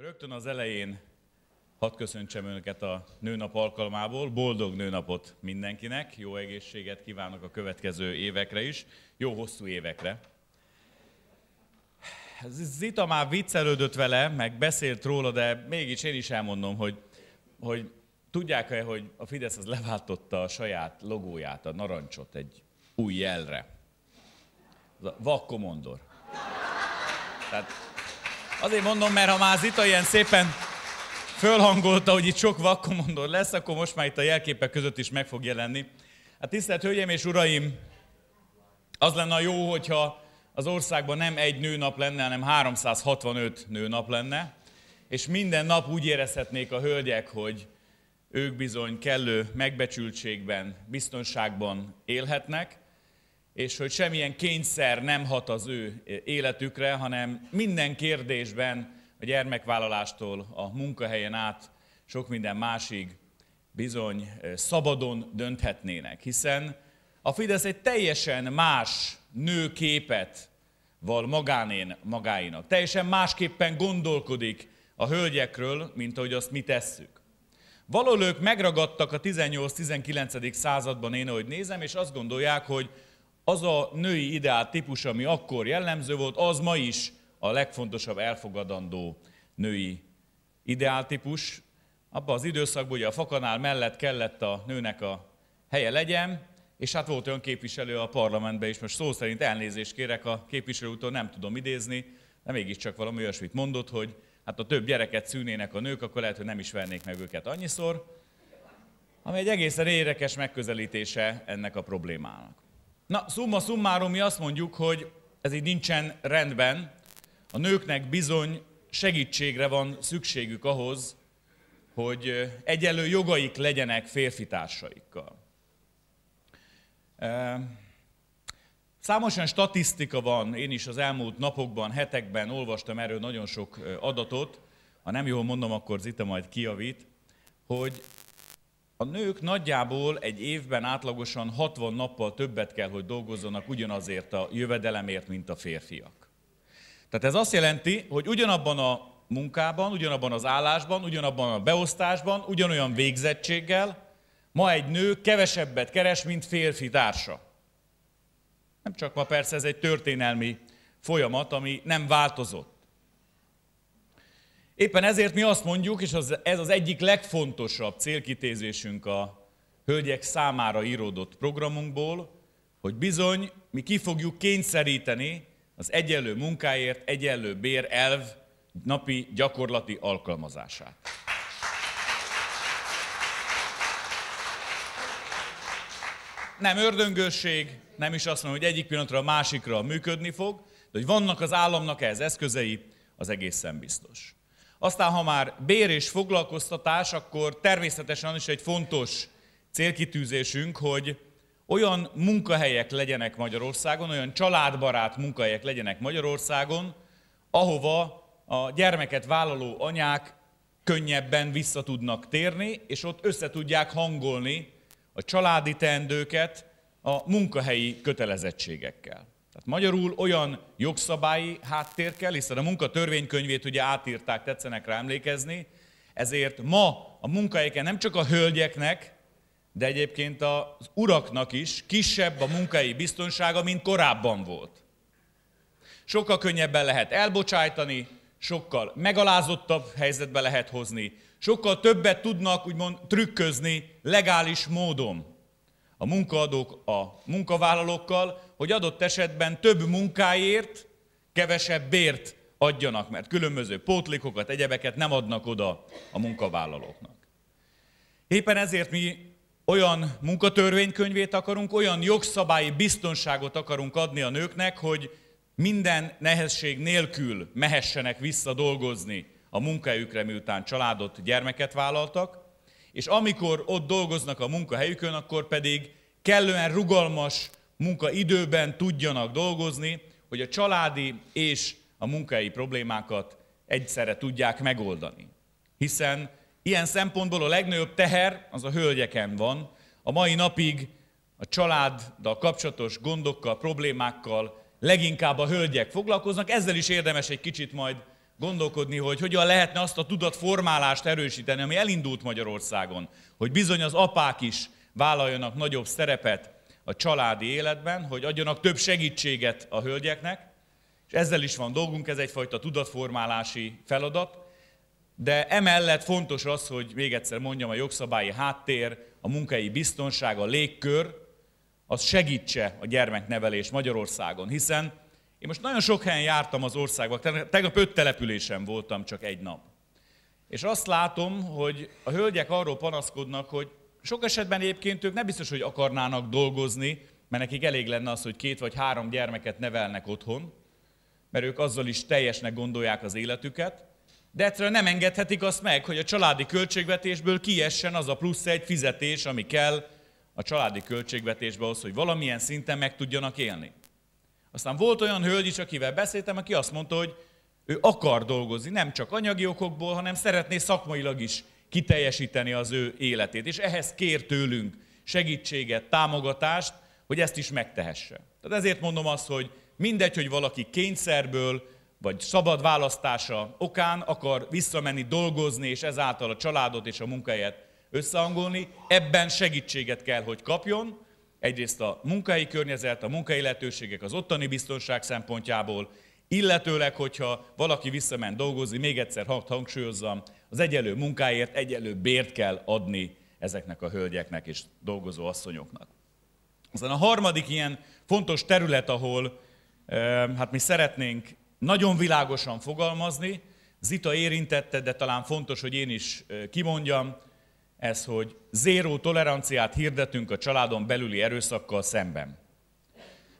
Rögtön az elején hadd köszöntsem Önöket a nőnap alkalmából. Boldog nőnapot mindenkinek, jó egészséget kívánok a következő évekre is, jó hosszú évekre. Zita már viccelődött vele, meg beszélt róla, de mégis én is elmondom, hogy, hogy tudják-e, hogy a Fidesz az leváltotta a saját logóját, a narancsot egy új jelre. Vakkomondor. Tehát Azért mondom, mert ha már Ita ilyen szépen fölhangolta, hogy itt sok vakkomondó lesz, akkor most már itt a jelképek között is meg fog jelenni. Hát tisztelt Hölgyeim és Uraim, az lenne a jó, hogyha az országban nem egy nőnap lenne, hanem 365 nőnap lenne, és minden nap úgy érezhetnék a hölgyek, hogy ők bizony kellő megbecsültségben, biztonságban élhetnek, és hogy semmilyen kényszer nem hat az ő életükre, hanem minden kérdésben a gyermekvállalástól a munkahelyen át sok minden másig bizony szabadon dönthetnének, hiszen a Fidesz egy teljesen más nőképet val magánén magáinak. Teljesen másképpen gondolkodik a hölgyekről, mint ahogy azt mi tesszük. Valahol ők megragadtak a 18-19. században, én ahogy nézem, és azt gondolják, hogy az a női ideál típus, ami akkor jellemző volt, az ma is a legfontosabb elfogadandó női típus. Abban az időszakban ugye a fakanál mellett kellett a nőnek a helye legyen, és hát volt olyan képviselő a parlamentben is, most szó szerint elnézést kérek a képviselő úton, nem tudom idézni, de mégiscsak valami olyasmit mondott, hogy hát a több gyereket szűnének a nők, akkor lehet, hogy nem is vennék meg őket annyiszor, ami egy egészen érdekes megközelítése ennek a problémának. Na, szumma szummárom mi azt mondjuk, hogy ez így nincsen rendben. A nőknek bizony segítségre van szükségük ahhoz, hogy egyenlő jogaik legyenek férfitársaikkal. Számos olyan statisztika van, én is az elmúlt napokban, hetekben olvastam erről nagyon sok adatot, ha nem jól mondom, akkor Zita majd kiavít, hogy a nők nagyjából egy évben átlagosan 60 nappal többet kell, hogy dolgozzanak ugyanazért a jövedelemért, mint a férfiak. Tehát ez azt jelenti, hogy ugyanabban a munkában, ugyanabban az állásban, ugyanabban a beosztásban, ugyanolyan végzettséggel ma egy nő kevesebbet keres, mint férfi társa. Nem csak ma persze ez egy történelmi folyamat, ami nem változott. Éppen ezért mi azt mondjuk, és az, ez az egyik legfontosabb célkitézésünk a hölgyek számára íródott programunkból, hogy bizony mi ki fogjuk kényszeríteni az egyenlő munkáért, egyenlő bér elv napi gyakorlati alkalmazását. Nem ördöngőség, nem is azt mondom, hogy egyik pillanatra a másikra működni fog, de hogy vannak az államnak ehhez eszközei, az egészen biztos. Aztán, ha már bér és foglalkoztatás, akkor természetesen is egy fontos célkitűzésünk, hogy olyan munkahelyek legyenek Magyarországon, olyan családbarát munkahelyek legyenek Magyarországon, ahova a gyermeket vállaló anyák könnyebben vissza tudnak térni, és ott össze tudják hangolni a családi teendőket a munkahelyi kötelezettségekkel. Tehát magyarul olyan jogszabályi háttér kell, hiszen a munkatörvénykönyvét ugye átírták, tetszenek rá emlékezni, ezért ma a munkahelyeken nem csak a hölgyeknek, de egyébként az uraknak is kisebb a munkai biztonsága, mint korábban volt. Sokkal könnyebben lehet elbocsájtani, sokkal megalázottabb helyzetbe lehet hozni, sokkal többet tudnak úgymond trükközni legális módon a munkaadók a munkavállalókkal, hogy adott esetben több munkáért, kevesebb bért adjanak, mert különböző pótlikokat, egyebeket nem adnak oda a munkavállalóknak. Éppen ezért mi olyan munkatörvénykönyvét akarunk, olyan jogszabályi biztonságot akarunk adni a nőknek, hogy minden nehézség nélkül mehessenek vissza dolgozni a munkahelyükre, miután családot, gyermeket vállaltak, és amikor ott dolgoznak a munkahelyükön, akkor pedig kellően rugalmas munkaidőben tudjanak dolgozni, hogy a családi és a munkai problémákat egyszerre tudják megoldani. Hiszen ilyen szempontból a legnagyobb teher az a hölgyeken van. A mai napig a családdal kapcsolatos gondokkal, problémákkal leginkább a hölgyek foglalkoznak. Ezzel is érdemes egy kicsit majd gondolkodni, hogy hogyan lehetne azt a tudatformálást erősíteni, ami elindult Magyarországon, hogy bizony az apák is vállaljanak nagyobb szerepet a családi életben, hogy adjanak több segítséget a hölgyeknek, és ezzel is van dolgunk, ez egyfajta tudatformálási feladat, de emellett fontos az, hogy még egyszer mondjam, a jogszabályi háttér, a munkai biztonság, a légkör, az segítse a gyermeknevelés Magyarországon, hiszen én most nagyon sok helyen jártam az országban, tegnap öt településen voltam csak egy nap. És azt látom, hogy a hölgyek arról panaszkodnak, hogy sok esetben egyébként ők nem biztos, hogy akarnának dolgozni, mert nekik elég lenne az, hogy két vagy három gyermeket nevelnek otthon, mert ők azzal is teljesnek gondolják az életüket, de egyszerűen nem engedhetik azt meg, hogy a családi költségvetésből kiessen az a plusz egy fizetés, ami kell a családi költségvetésbe ahhoz, hogy valamilyen szinten meg tudjanak élni. Aztán volt olyan hölgy is, akivel beszéltem, aki azt mondta, hogy ő akar dolgozni, nem csak anyagi okokból, hanem szeretné szakmailag is kiteljesíteni az ő életét. És ehhez kér tőlünk segítséget, támogatást, hogy ezt is megtehesse. Tehát ezért mondom azt, hogy mindegy, hogy valaki kényszerből, vagy szabad választása okán akar visszamenni dolgozni, és ezáltal a családot és a munkáját összehangolni, ebben segítséget kell, hogy kapjon. Egyrészt a munkai környezet, a munkai lehetőségek az ottani biztonság szempontjából, Illetőleg, hogyha valaki visszament dolgozni, még egyszer hangsúlyozzam, az egyelő munkáért egyelő bért kell adni ezeknek a hölgyeknek és dolgozó asszonyoknak. Aztán a harmadik ilyen fontos terület, ahol eh, hát mi szeretnénk nagyon világosan fogalmazni, Zita érintette, de talán fontos, hogy én is eh, kimondjam, ez, hogy zéró toleranciát hirdetünk a családon belüli erőszakkal szemben.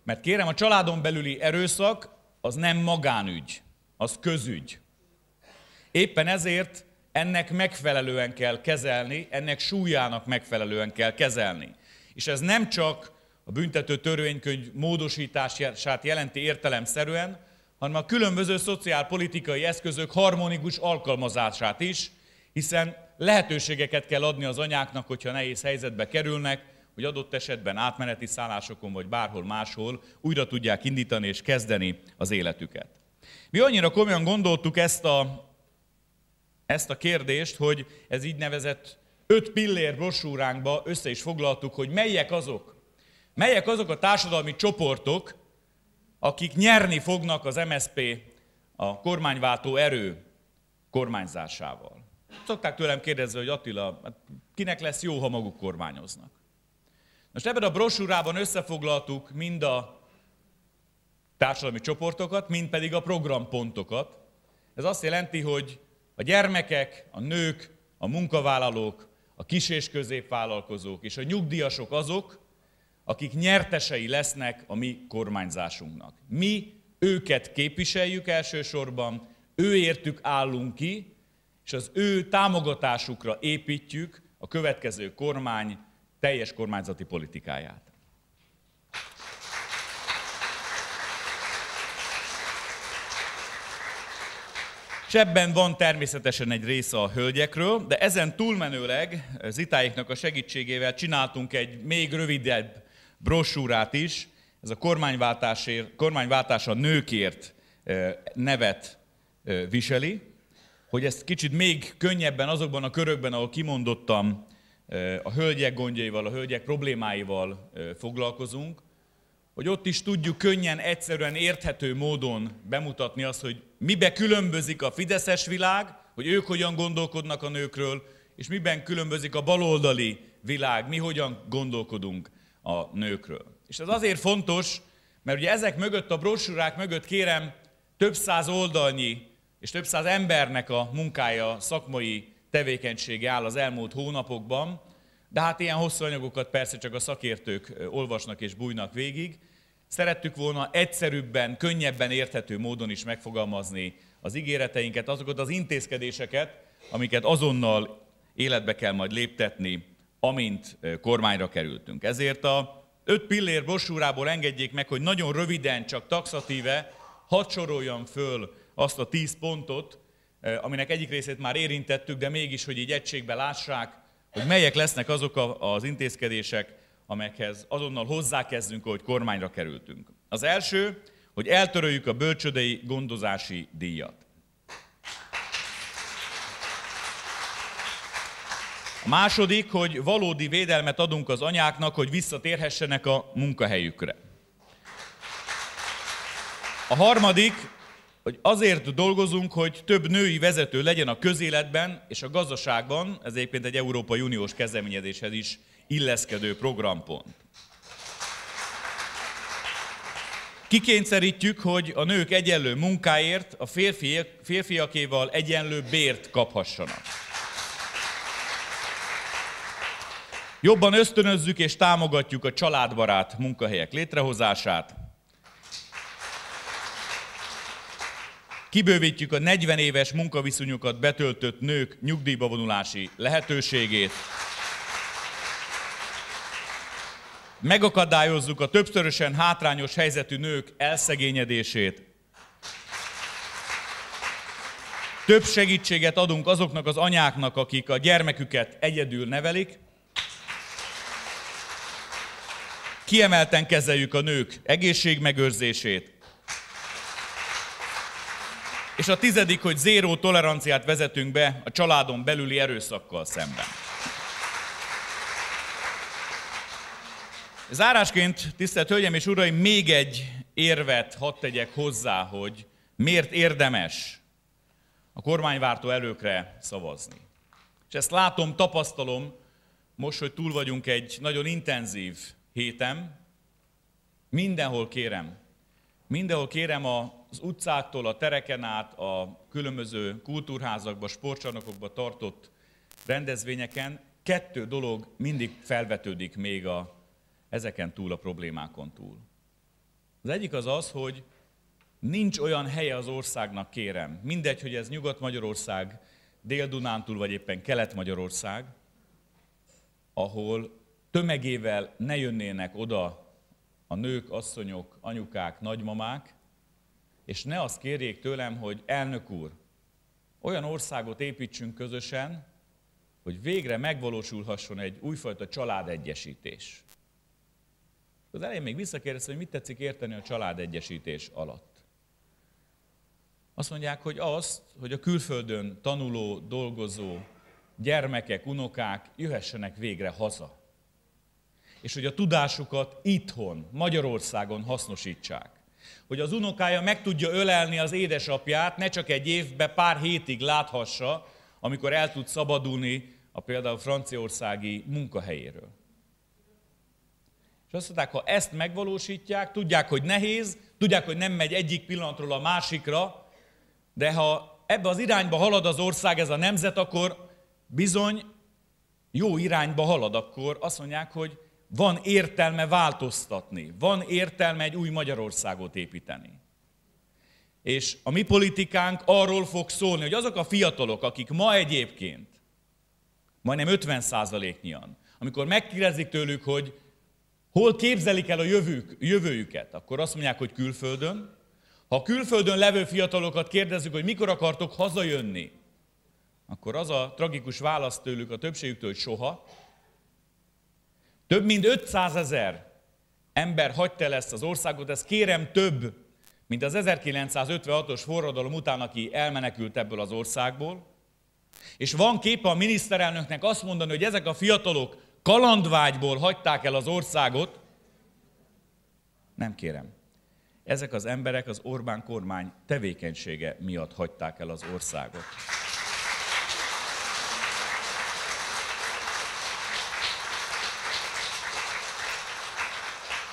Mert kérem, a családon belüli erőszak az nem magánügy, az közügy. Éppen ezért ennek megfelelően kell kezelni, ennek súlyának megfelelően kell kezelni. És ez nem csak a büntető törvénykönyv módosítását jelenti értelemszerűen, hanem a különböző szociálpolitikai eszközök harmonikus alkalmazását is, hiszen lehetőségeket kell adni az anyáknak, hogyha nehéz helyzetbe kerülnek, hogy adott esetben átmeneti szállásokon vagy bárhol máshol újra tudják indítani és kezdeni az életüket. Mi annyira komolyan gondoltuk ezt a, ezt a kérdést, hogy ez így nevezett öt pillér brosúránkba össze is foglaltuk, hogy melyek azok, melyek azok a társadalmi csoportok, akik nyerni fognak az MSP a kormányváltó erő kormányzásával. Szokták tőlem kérdezni, hogy Attila, hát kinek lesz jó, ha maguk kormányoznak? Most ebben a brosúrában összefoglaltuk mind a társadalmi csoportokat, mind pedig a programpontokat. Ez azt jelenti, hogy a gyermekek, a nők, a munkavállalók, a kis- és középvállalkozók és a nyugdíjasok azok, akik nyertesei lesznek a mi kormányzásunknak. Mi őket képviseljük elsősorban, őértük állunk ki, és az ő támogatásukra építjük a következő kormány teljes kormányzati politikáját. És ebben van természetesen egy része a hölgyekről, de ezen túlmenőleg eh, Zitáiknak a segítségével csináltunk egy még rövidebb brosúrát is, ez a kormányváltásért, kormányváltás a nőkért eh, nevet eh, viseli, hogy ezt kicsit még könnyebben azokban a körökben, ahol kimondottam a hölgyek gondjaival, a hölgyek problémáival foglalkozunk, hogy ott is tudjuk könnyen, egyszerűen, érthető módon bemutatni azt, hogy mibe különbözik a fideszes világ, hogy ők hogyan gondolkodnak a nőkről, és miben különbözik a baloldali világ, mi hogyan gondolkodunk a nőkről. És ez azért fontos, mert ugye ezek mögött, a brosúrák mögött kérem, több száz oldalnyi és több száz embernek a munkája, szakmai tevékenysége áll az elmúlt hónapokban, de hát ilyen hosszú anyagokat persze csak a szakértők olvasnak és bújnak végig. Szerettük volna egyszerűbben, könnyebben érthető módon is megfogalmazni az ígéreteinket, azokat az intézkedéseket, amiket azonnal életbe kell majd léptetni, amint kormányra kerültünk. Ezért a öt pillér brosúrából engedjék meg, hogy nagyon röviden, csak taxatíve hadd soroljam föl azt a tíz pontot, aminek egyik részét már érintettük, de mégis, hogy így egységbe lássák, hogy melyek lesznek azok az intézkedések, amelyekhez azonnal hozzákezdünk, ahogy kormányra kerültünk. Az első, hogy eltöröljük a bölcsödei gondozási díjat. A második, hogy valódi védelmet adunk az anyáknak, hogy visszatérhessenek a munkahelyükre. A harmadik, hogy azért dolgozunk, hogy több női vezető legyen a közéletben és a gazdaságban, ez egyébként egy Európai Uniós kezdeményezéshez is illeszkedő programpont. Kikényszerítjük, hogy a nők egyenlő munkáért a férfiak, férfiakéval egyenlő bért kaphassanak. Jobban ösztönözzük és támogatjuk a családbarát munkahelyek létrehozását, Kibővítjük a 40 éves munkaviszonyokat betöltött nők nyugdíjba vonulási lehetőségét. Megakadályozzuk a többszörösen hátrányos helyzetű nők elszegényedését. Több segítséget adunk azoknak az anyáknak, akik a gyermeküket egyedül nevelik. Kiemelten kezeljük a nők egészségmegőrzését. És a tizedik, hogy zéró toleranciát vezetünk be a családon belüli erőszakkal szemben. Zárásként, tisztelt Hölgyeim és Uraim, még egy érvet hadd tegyek hozzá, hogy miért érdemes a kormányvártó előkre szavazni. És ezt látom, tapasztalom, most, hogy túl vagyunk egy nagyon intenzív hétem, mindenhol kérem, mindenhol kérem a az utcáktól, a tereken át, a különböző kultúrházakba, sportcsarnokokba tartott rendezvényeken kettő dolog mindig felvetődik még a, ezeken túl, a problémákon túl. Az egyik az az, hogy nincs olyan helye az országnak, kérem, mindegy, hogy ez Nyugat-Magyarország, Dél-Dunántúl vagy éppen Kelet-Magyarország, ahol tömegével ne jönnének oda a nők, asszonyok, anyukák, nagymamák, és ne azt kérjék tőlem, hogy elnök úr, olyan országot építsünk közösen, hogy végre megvalósulhasson egy újfajta családegyesítés. Az elején még visszakérdeztem, hogy mit tetszik érteni a családegyesítés alatt. Azt mondják, hogy azt, hogy a külföldön tanuló, dolgozó gyermekek, unokák jöhessenek végre haza. És hogy a tudásukat itthon, Magyarországon hasznosítsák hogy az unokája meg tudja ölelni az édesapját, ne csak egy évbe, pár hétig láthassa, amikor el tud szabadulni a például franciaországi munkahelyéről. És azt mondták, ha ezt megvalósítják, tudják, hogy nehéz, tudják, hogy nem megy egyik pillanatról a másikra, de ha ebbe az irányba halad az ország, ez a nemzet, akkor bizony jó irányba halad, akkor azt mondják, hogy van értelme változtatni, van értelme egy új Magyarországot építeni. És a mi politikánk arról fog szólni, hogy azok a fiatalok, akik ma egyébként, majdnem 50%-nyian, amikor megkérdezik tőlük, hogy hol képzelik el a jövők, jövőjüket, akkor azt mondják, hogy külföldön. Ha külföldön levő fiatalokat kérdezzük, hogy mikor akartok hazajönni, akkor az a tragikus válasz tőlük a többségüktől, hogy soha, több mint 500 ezer ember hagyta el ezt az országot, ez kérem több, mint az 1956-os forradalom után, aki elmenekült ebből az országból. És van képe a miniszterelnöknek azt mondani, hogy ezek a fiatalok kalandvágyból hagyták el az országot. Nem kérem. Ezek az emberek az Orbán kormány tevékenysége miatt hagyták el az országot.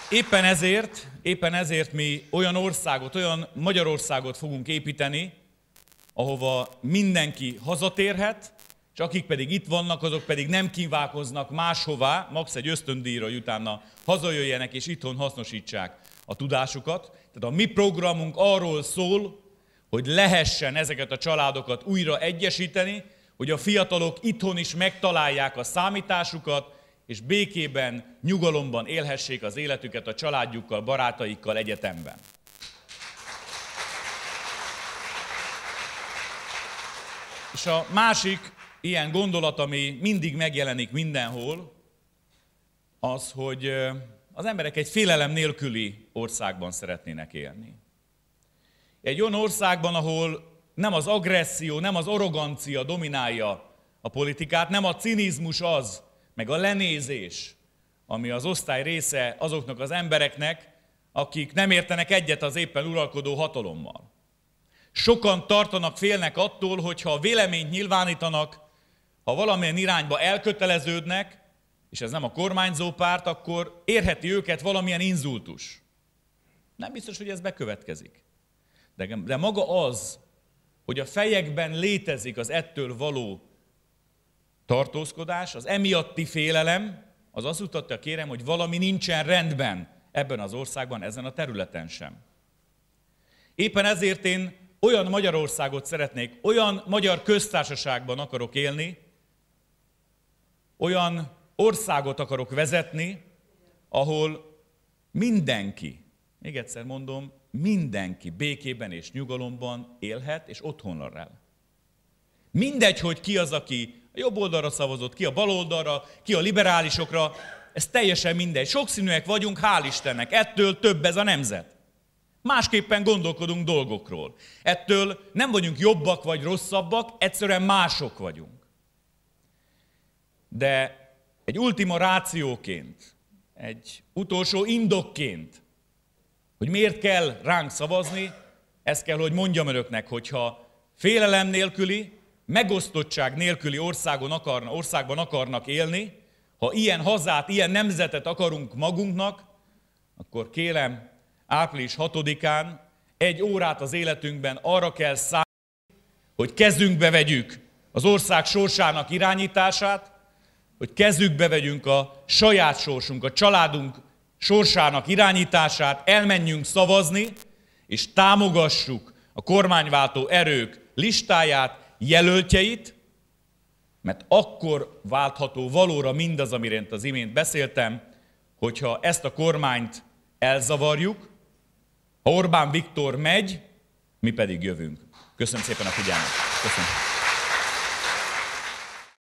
Éppen ezért, éppen ezért mi olyan országot, olyan Magyarországot fogunk építeni, ahova mindenki hazatérhet, és akik pedig itt vannak, azok pedig nem kívánkoznak máshová, max egy ösztöndíjra, hogy utána hazajöjjenek és itthon hasznosítsák a tudásukat. Tehát a mi programunk arról szól, hogy lehessen ezeket a családokat újra egyesíteni, hogy a fiatalok itthon is megtalálják a számításukat, és békében, nyugalomban élhessék az életüket a családjukkal, barátaikkal, egyetemben. És a másik ilyen gondolat, ami mindig megjelenik mindenhol, az, hogy az emberek egy félelem nélküli országban szeretnének élni. Egy olyan országban, ahol nem az agresszió, nem az arrogancia dominálja a politikát, nem a cinizmus az, meg a lenézés, ami az osztály része azoknak az embereknek, akik nem értenek egyet az éppen uralkodó hatalommal. Sokan tartanak, félnek attól, hogyha a véleményt nyilvánítanak, ha valamilyen irányba elköteleződnek, és ez nem a kormányzó párt, akkor érheti őket valamilyen inzultus. Nem biztos, hogy ez bekövetkezik. De, de maga az, hogy a fejekben létezik az ettől való tartózkodás, az emiatti félelem, az azt mutatja, kérem, hogy valami nincsen rendben ebben az országban, ezen a területen sem. Éppen ezért én olyan Magyarországot szeretnék, olyan magyar köztársaságban akarok élni, olyan országot akarok vezetni, ahol mindenki, még egyszer mondom, mindenki békében és nyugalomban élhet, és otthonra rá. Mindegy, hogy ki az, aki a jobb oldalra szavazott, ki a bal oldalra, ki a liberálisokra. Ez teljesen mindegy. Sokszínűek vagyunk, hál' Istennek. Ettől több ez a nemzet. Másképpen gondolkodunk dolgokról. Ettől nem vagyunk jobbak vagy rosszabbak, egyszerűen mások vagyunk. De egy ultima rációként, egy utolsó indokként, hogy miért kell ránk szavazni, ezt kell, hogy mondjam önöknek, hogyha félelem nélküli, megosztottság nélküli országon akarna, országban akarnak élni, ha ilyen hazát, ilyen nemzetet akarunk magunknak, akkor kérem, április 6-án egy órát az életünkben arra kell szállni, hogy kezünkbe vegyük az ország sorsának irányítását, hogy kezükbe vegyünk a saját sorsunk, a családunk sorsának irányítását, elmenjünk szavazni, és támogassuk a kormányváltó erők listáját, jelöltjeit, mert akkor váltható valóra mindaz, amiről az imént beszéltem, hogyha ezt a kormányt elzavarjuk, ha Orbán Viktor megy, mi pedig jövünk. Köszönöm szépen a figyelmet. Köszönöm.